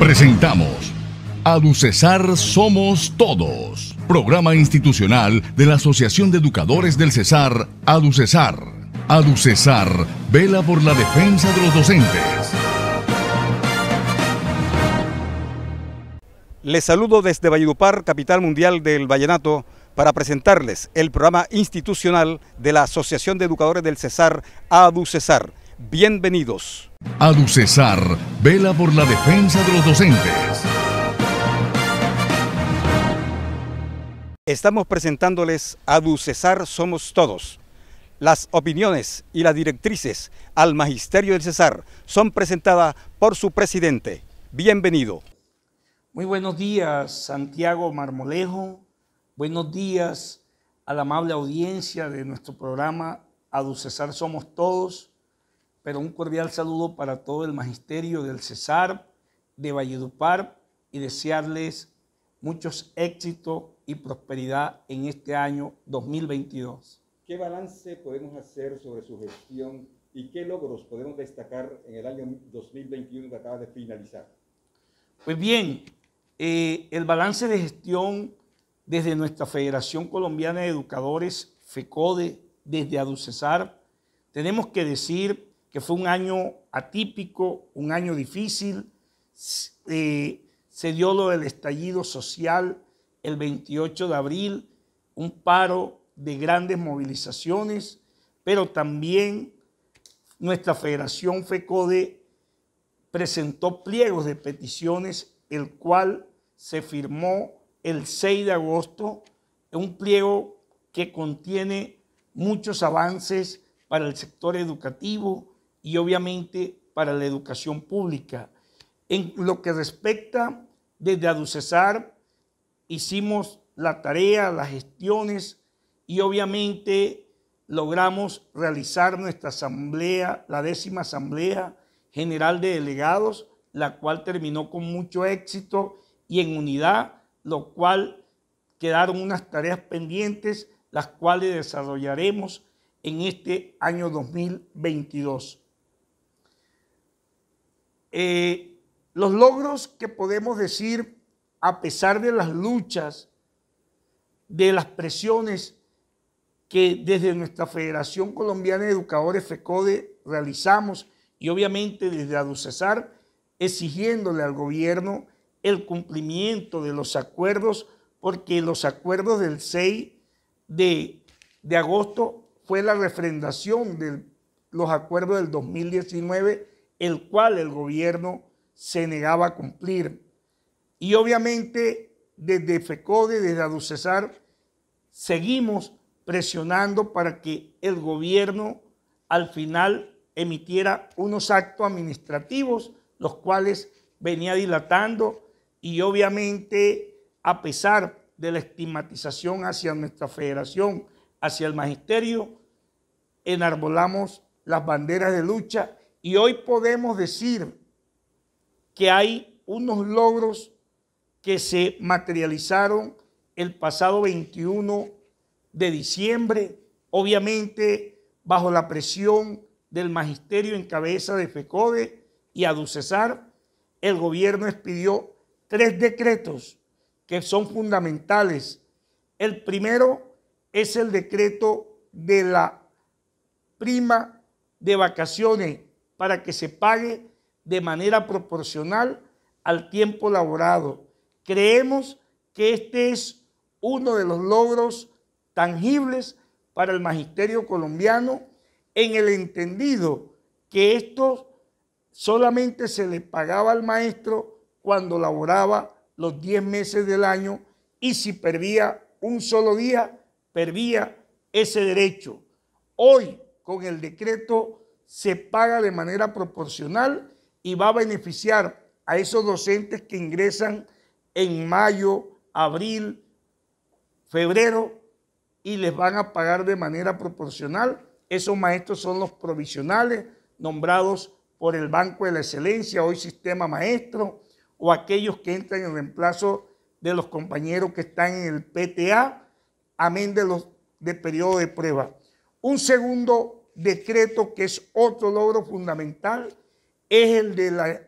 Presentamos Aducesar Somos Todos, programa institucional de la Asociación de Educadores del Cesar, Aducesar. Aducesar vela por la defensa de los docentes. Les saludo desde Valledupar, capital mundial del vallenato, para presentarles el programa institucional de la Asociación de Educadores del Cesar, Aducesar. Bienvenidos. Aducesar vela por la defensa de los docentes. Estamos presentándoles Cesar Somos Todos. Las opiniones y las directrices al Magisterio del Cesar son presentadas por su presidente. Bienvenido. Muy buenos días, Santiago Marmolejo. Buenos días a la amable audiencia de nuestro programa Aducesar Somos Todos pero un cordial saludo para todo el magisterio del Cesar, de Valledupar y desearles muchos éxitos y prosperidad en este año 2022. ¿Qué balance podemos hacer sobre su gestión y qué logros podemos destacar en el año 2021 que acaba de finalizar? Pues bien, eh, el balance de gestión desde nuestra Federación Colombiana de Educadores, FECODE, desde ADUCESAR, tenemos que decir que fue un año atípico, un año difícil. Eh, se dio lo del estallido social el 28 de abril, un paro de grandes movilizaciones, pero también nuestra Federación FECODE presentó pliegos de peticiones, el cual se firmó el 6 de agosto, un pliego que contiene muchos avances para el sector educativo, y obviamente para la educación pública. En lo que respecta desde Aducesar, hicimos la tarea, las gestiones y obviamente logramos realizar nuestra asamblea, la décima asamblea general de delegados, la cual terminó con mucho éxito y en unidad, lo cual quedaron unas tareas pendientes, las cuales desarrollaremos en este año 2022. Eh, los logros que podemos decir a pesar de las luchas, de las presiones que desde nuestra Federación Colombiana de Educadores FECODE realizamos y obviamente desde ADUCESAR exigiéndole al gobierno el cumplimiento de los acuerdos porque los acuerdos del 6 de, de agosto fue la refrendación de los acuerdos del 2019 el cual el gobierno se negaba a cumplir. Y obviamente desde FECODE, desde ADUCESAR, seguimos presionando para que el gobierno al final emitiera unos actos administrativos, los cuales venía dilatando y obviamente a pesar de la estigmatización hacia nuestra federación, hacia el magisterio, enarbolamos las banderas de lucha y hoy podemos decir que hay unos logros que se materializaron el pasado 21 de diciembre, obviamente bajo la presión del magisterio en cabeza de FECODE y Aducesar, el gobierno expidió tres decretos que son fundamentales. El primero es el decreto de la prima de vacaciones para que se pague de manera proporcional al tiempo laborado. Creemos que este es uno de los logros tangibles para el magisterio colombiano en el entendido que esto solamente se le pagaba al maestro cuando laboraba los 10 meses del año y si perdía un solo día, perdía ese derecho. Hoy, con el decreto se paga de manera proporcional y va a beneficiar a esos docentes que ingresan en mayo, abril, febrero y les van a pagar de manera proporcional. Esos maestros son los provisionales nombrados por el Banco de la Excelencia, hoy Sistema Maestro, o aquellos que entran en reemplazo de los compañeros que están en el PTA, amén de los de periodo de prueba. Un segundo decreto que es otro logro fundamental es el de la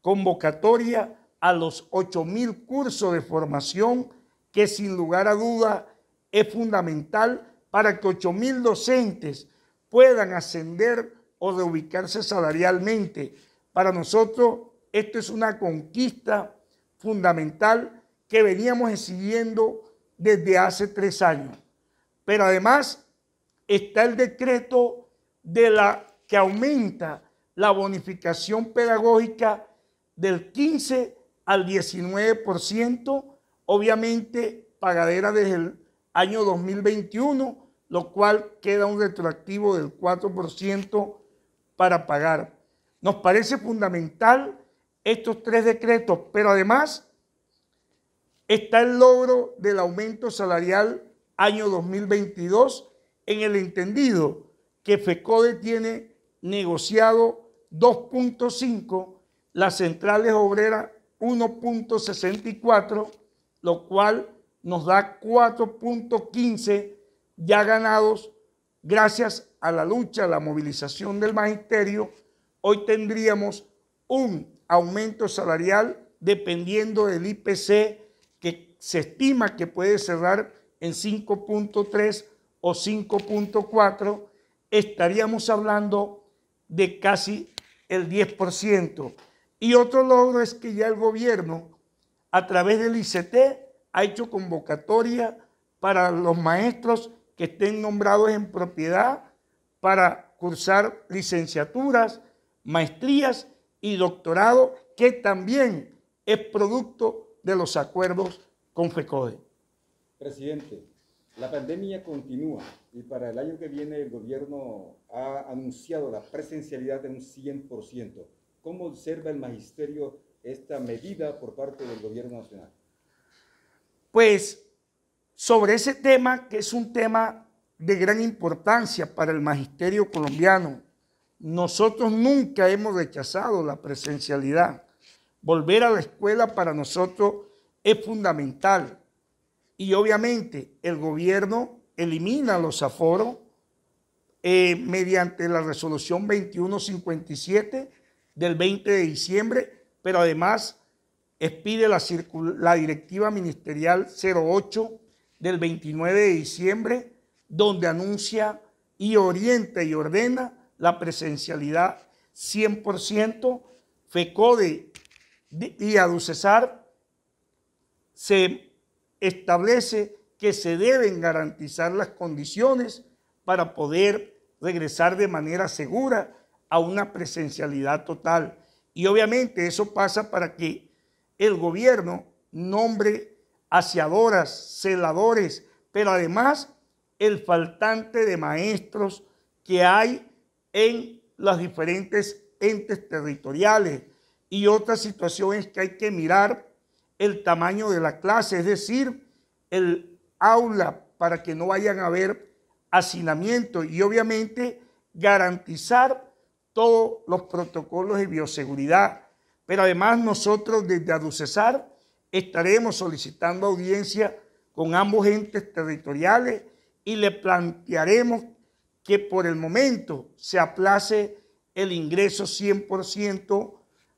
convocatoria a los 8.000 cursos de formación que sin lugar a duda es fundamental para que 8.000 docentes puedan ascender o reubicarse salarialmente. Para nosotros esto es una conquista fundamental que veníamos exigiendo desde hace tres años. Pero además está el decreto de la que aumenta la bonificación pedagógica del 15 al 19%, obviamente pagadera desde el año 2021, lo cual queda un retroactivo del 4% para pagar. Nos parece fundamental estos tres decretos, pero además está el logro del aumento salarial año 2022 en el entendido que FECODE tiene negociado 2.5, las centrales obreras 1.64, lo cual nos da 4.15 ya ganados gracias a la lucha, a la movilización del magisterio. Hoy tendríamos un aumento salarial dependiendo del IPC que se estima que puede cerrar en 5.3 o 5.4, estaríamos hablando de casi el 10%. Y otro logro es que ya el gobierno, a través del ICT, ha hecho convocatoria para los maestros que estén nombrados en propiedad para cursar licenciaturas, maestrías y doctorado, que también es producto de los acuerdos con FECODE. Presidente, la pandemia continúa y para el año que viene el gobierno ha anunciado la presencialidad de un 100%. ¿Cómo observa el magisterio esta medida por parte del gobierno nacional? Pues sobre ese tema, que es un tema de gran importancia para el magisterio colombiano, nosotros nunca hemos rechazado la presencialidad. Volver a la escuela para nosotros es fundamental y obviamente el gobierno elimina los aforos eh, mediante la resolución 2157 del 20 de diciembre, pero además expide la, la directiva ministerial 08 del 29 de diciembre, donde anuncia y orienta y ordena la presencialidad 100%, FECODE y ADUCESAR se establece que se deben garantizar las condiciones para poder regresar de manera segura a una presencialidad total. Y obviamente eso pasa para que el gobierno nombre aseadoras, celadores, pero además el faltante de maestros que hay en los diferentes entes territoriales. Y otra situación es que hay que mirar el tamaño de la clase, es decir, el aula para que no vayan a haber hacinamiento y obviamente garantizar todos los protocolos de bioseguridad. Pero además nosotros desde Aducesar estaremos solicitando audiencia con ambos entes territoriales y le plantearemos que por el momento se aplace el ingreso 100%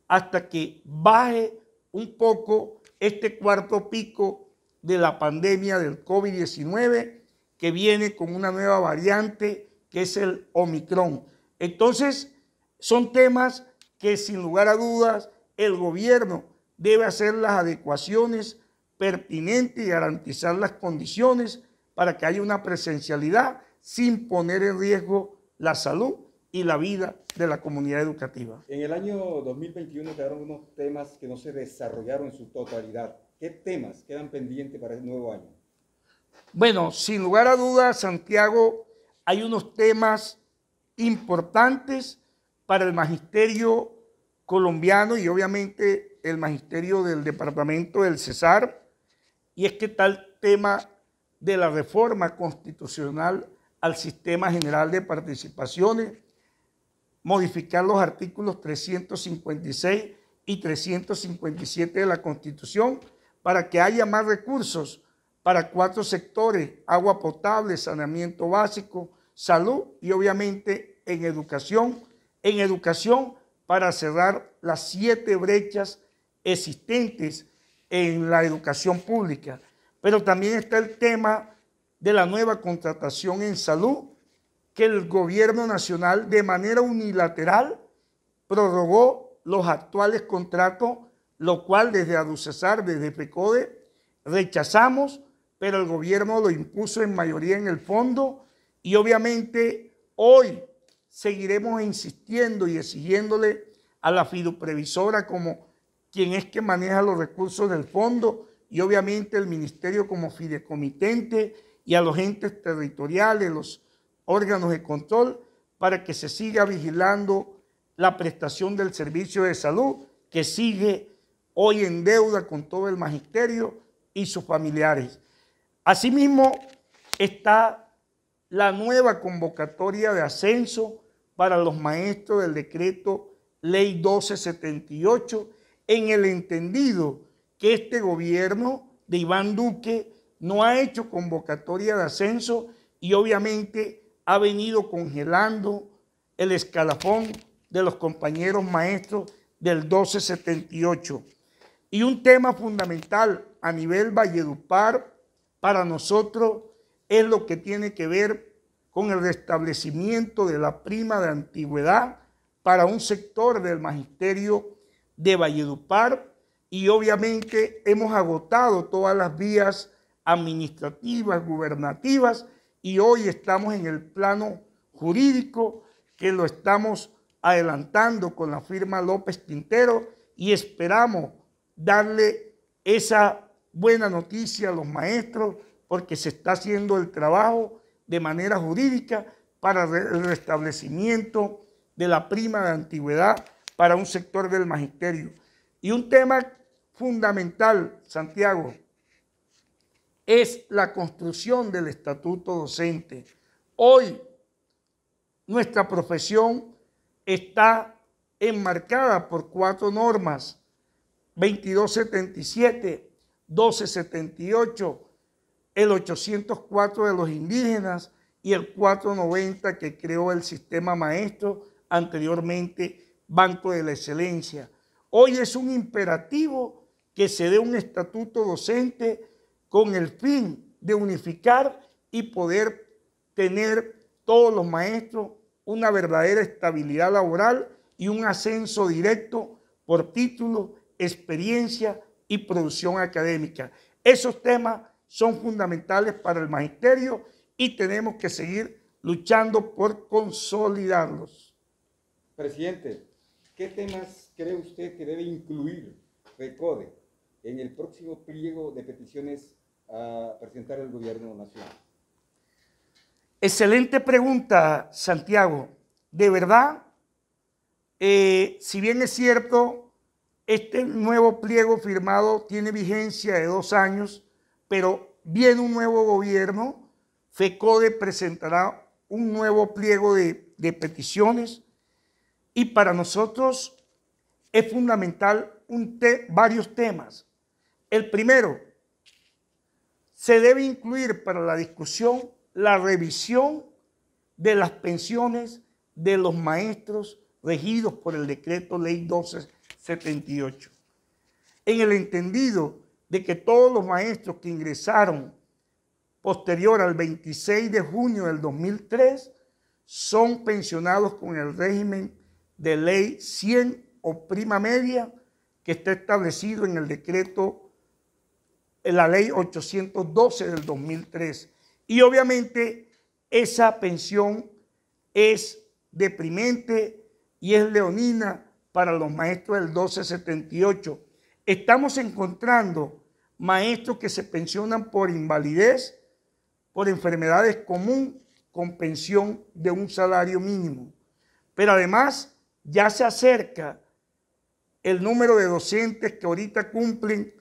hasta que baje un poco este cuarto pico de la pandemia del COVID-19 que viene con una nueva variante que es el Omicron. Entonces, son temas que sin lugar a dudas el gobierno debe hacer las adecuaciones pertinentes y garantizar las condiciones para que haya una presencialidad sin poner en riesgo la salud y la vida de la comunidad educativa. En el año 2021 quedaron unos temas que no se desarrollaron en su totalidad. ¿Qué temas quedan pendientes para el este nuevo año? Bueno, sin lugar a dudas, Santiago, hay unos temas importantes para el magisterio colombiano y obviamente el magisterio del departamento del Cesar, y es que tal tema de la reforma constitucional al sistema general de participaciones modificar los artículos 356 y 357 de la Constitución para que haya más recursos para cuatro sectores, agua potable, saneamiento básico, salud y obviamente en educación, en educación para cerrar las siete brechas existentes en la educación pública. Pero también está el tema de la nueva contratación en salud que el gobierno nacional de manera unilateral prorrogó los actuales contratos, lo cual desde Aducesar, desde PECODE, rechazamos, pero el gobierno lo impuso en mayoría en el fondo y obviamente hoy seguiremos insistiendo y exigiéndole a la fiduprevisora como quien es que maneja los recursos del fondo y obviamente el ministerio como fidecomitente y a los entes territoriales, los órganos de control para que se siga vigilando la prestación del servicio de salud que sigue hoy en deuda con todo el magisterio y sus familiares. Asimismo, está la nueva convocatoria de ascenso para los maestros del decreto ley 1278 en el entendido que este gobierno de Iván Duque no ha hecho convocatoria de ascenso y obviamente ha venido congelando el escalafón de los compañeros maestros del 1278. Y un tema fundamental a nivel valledupar para nosotros es lo que tiene que ver con el restablecimiento de la prima de antigüedad para un sector del magisterio de Valledupar y obviamente hemos agotado todas las vías administrativas, gubernativas y hoy estamos en el plano jurídico que lo estamos adelantando con la firma López tintero y esperamos darle esa buena noticia a los maestros porque se está haciendo el trabajo de manera jurídica para el restablecimiento de la prima de antigüedad para un sector del magisterio. Y un tema fundamental, Santiago, es la construcción del estatuto docente. Hoy nuestra profesión está enmarcada por cuatro normas, 2277, 1278, el 804 de los indígenas y el 490 que creó el sistema maestro, anteriormente Banco de la Excelencia. Hoy es un imperativo que se dé un estatuto docente con el fin de unificar y poder tener todos los maestros una verdadera estabilidad laboral y un ascenso directo por título, experiencia y producción académica. Esos temas son fundamentales para el magisterio y tenemos que seguir luchando por consolidarlos. Presidente, ¿qué temas cree usted que debe incluir RECODE en el próximo pliego de peticiones a presentar el gobierno nacional? Excelente pregunta, Santiago. De verdad, eh, si bien es cierto, este nuevo pliego firmado tiene vigencia de dos años, pero viene un nuevo gobierno, FECODE presentará un nuevo pliego de, peticiones y para nosotros es fundamental varios temas. El primero, se debe incluir para la discusión la revisión de las pensiones de los maestros regidos por el decreto ley 1278. En el entendido de que todos los maestros que ingresaron posterior al 26 de junio del 2003 son pensionados con el régimen de ley 100 o prima media que está establecido en el decreto la ley 812 del 2003. Y obviamente esa pensión es deprimente y es leonina para los maestros del 1278. Estamos encontrando maestros que se pensionan por invalidez, por enfermedades comunes, con pensión de un salario mínimo. Pero además ya se acerca el número de docentes que ahorita cumplen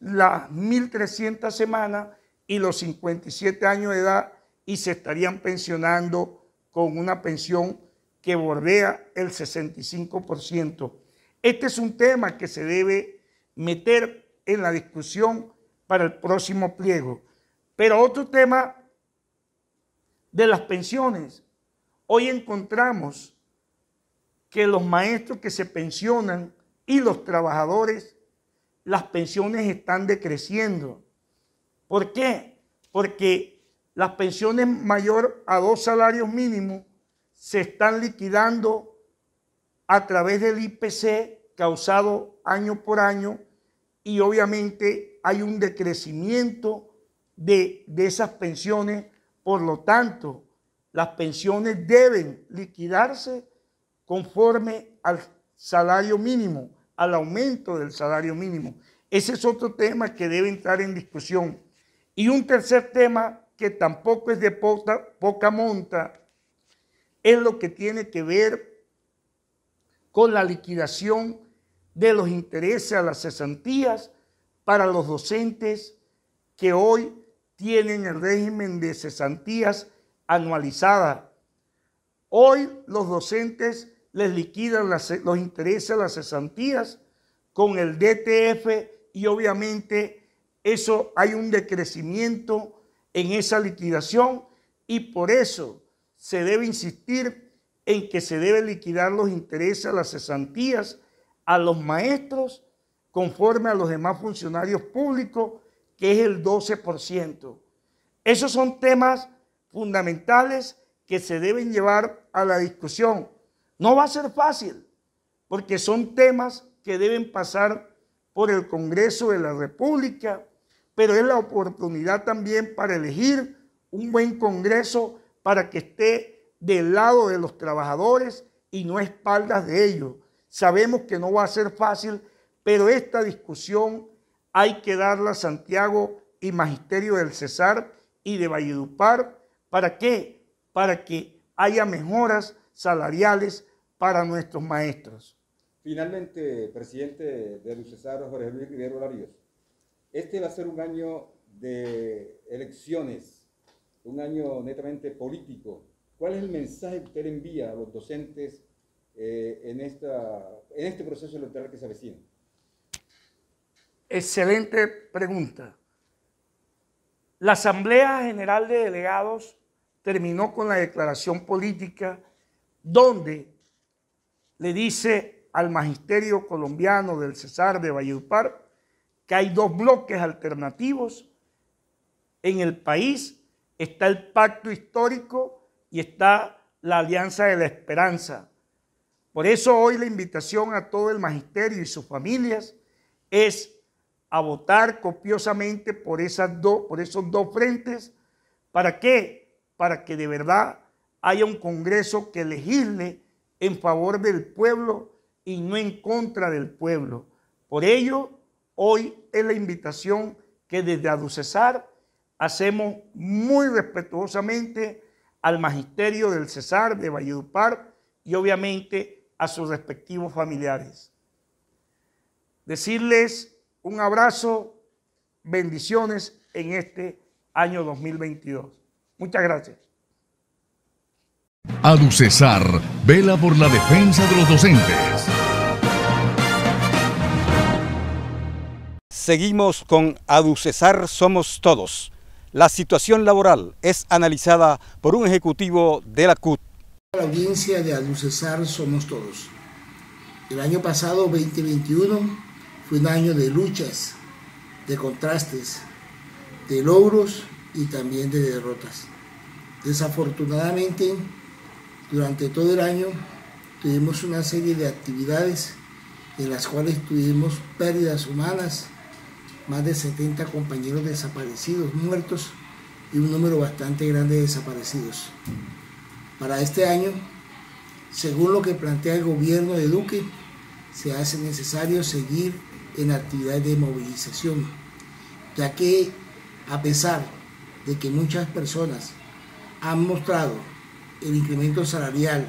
las 1.300 semanas y los 57 años de edad y se estarían pensionando con una pensión que bordea el 65%. Este es un tema que se debe meter en la discusión para el próximo pliego. Pero otro tema de las pensiones. Hoy encontramos que los maestros que se pensionan y los trabajadores las pensiones están decreciendo. ¿Por qué? Porque las pensiones mayor a dos salarios mínimos se están liquidando a través del IPC causado año por año y obviamente hay un decrecimiento de, de esas pensiones. Por lo tanto, las pensiones deben liquidarse conforme al salario mínimo al aumento del salario mínimo. Ese es otro tema que debe entrar en discusión. Y un tercer tema que tampoco es de poca, monta es lo que tiene que ver con la liquidación de los intereses a las cesantías para los docentes que hoy tienen el régimen de cesantías anualizada. Hoy los docentes les liquidan los intereses, las cesantías con el DTF y obviamente eso hay un decrecimiento en esa liquidación y por eso se debe insistir en que se debe liquidar los intereses, a las cesantías a los maestros conforme a los demás funcionarios públicos, que es el 12%. Esos son temas fundamentales que se deben llevar a la discusión no va a ser fácil, porque son temas que deben pasar por el Congreso de la República, pero es la oportunidad también para elegir un buen Congreso para que esté del lado de los trabajadores y no espaldas de ellos. Sabemos que no va a ser fácil, pero esta discusión hay que darla a Santiago y Magisterio del Cesar y de Valledupar. ¿Para qué? Para que haya mejoras salariales para nuestros maestros. Finalmente, presidente de Lucesar, Jorge Luis Rivero Larios, este va a ser un año de elecciones, un año netamente político. ¿Cuál es el mensaje que usted envía a los docentes eh, en, esta, en este proceso electoral que se avecina? Excelente pregunta. La Asamblea General de Delegados terminó con la declaración política donde le dice al magisterio colombiano del César de Valledupar que hay dos bloques alternativos en el país. Está el pacto histórico y está la alianza de la esperanza. Por eso hoy la invitación a todo el magisterio y sus familias es a votar copiosamente por, por esos dos frentes. ¿Para qué? Para que de verdad haya un Congreso que legisle en favor del pueblo y no en contra del pueblo. Por ello, hoy es la invitación que desde Aducesar hacemos muy respetuosamente al magisterio del Cesar de Valledupar y obviamente a sus respectivos familiares. Decirles un abrazo, bendiciones en este año 2022. Muchas gracias. Aducesar vela por la defensa de los docentes. Seguimos con Aducesar Somos Todos. La situación laboral es analizada por un ejecutivo de la CUT. La audiencia de Aducesar Somos Todos. El año pasado, 2021, fue un año de luchas, de contrastes, de logros y también de derrotas. Desafortunadamente, durante todo el año tuvimos una serie de actividades en las cuales tuvimos pérdidas humanas, más de 70 compañeros desaparecidos, muertos y un número bastante grande de desaparecidos. Para este año, según lo que plantea el gobierno de Duque, se hace necesario seguir en actividades de movilización, ya que a pesar de que muchas personas han mostrado el incremento salarial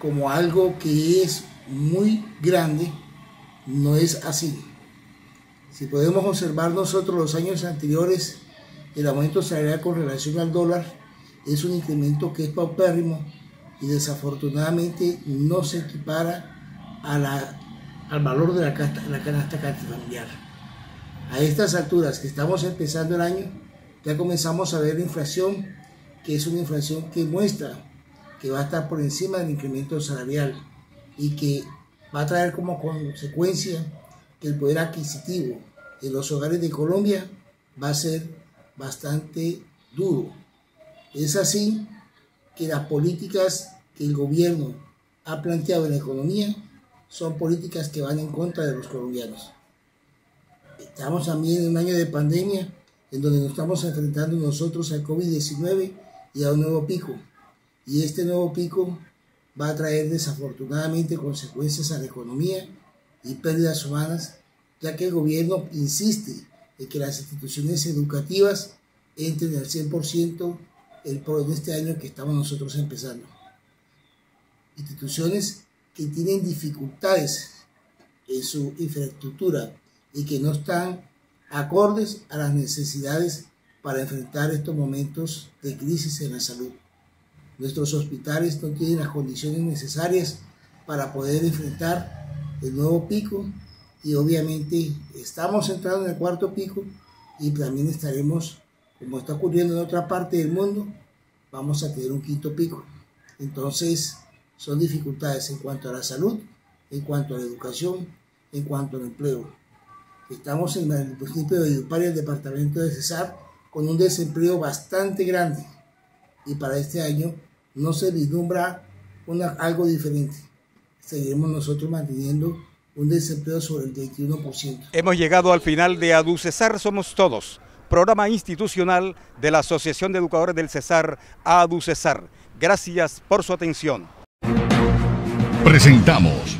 como algo que es muy grande, no es así. Si podemos observar nosotros los años anteriores, el aumento salarial con relación al dólar es un incremento que es paupérrimo y desafortunadamente no se equipara a la, al valor de la, la canasta familiar. A estas alturas que estamos empezando el año, ya comenzamos a ver la inflación que es una inflación que muestra que va a estar por encima del incremento salarial y que va a traer como consecuencia que el poder adquisitivo en los hogares de Colombia va a ser bastante duro. Es así que las políticas que el gobierno ha planteado en la economía son políticas que van en contra de los colombianos. Estamos también en un año de pandemia en donde nos estamos enfrentando nosotros al COVID-19 y a un nuevo pico. Y este nuevo pico va a traer desafortunadamente consecuencias a la economía y pérdidas humanas, ya que el gobierno insiste en que las instituciones educativas entren al 100% el de este año que estamos nosotros empezando. Instituciones que tienen dificultades en su infraestructura y que no están acordes a las necesidades para enfrentar estos momentos de crisis en la salud. Nuestros hospitales no tienen las condiciones necesarias para poder enfrentar el nuevo pico y obviamente estamos entrando en el cuarto pico y también estaremos, como está ocurriendo en otra parte del mundo, vamos a tener un quinto pico. Entonces son dificultades en cuanto a la salud, en cuanto a la educación, en cuanto al empleo. Estamos en el municipio de Edupar el departamento de Cesar con un desempleo bastante grande y para este año no se vislumbra algo diferente. Seguiremos nosotros manteniendo un desempleo sobre el 21%. Hemos llegado al final de Aducesar Somos Todos, programa institucional de la Asociación de Educadores del Cesar, Aducesar. Gracias por su atención. Presentamos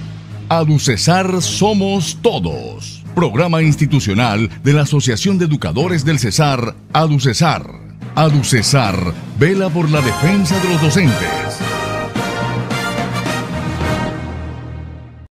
Aducesar Somos Todos programa institucional de la Asociación de Educadores del Cesar, Adu Cesar, vela por la defensa de los docentes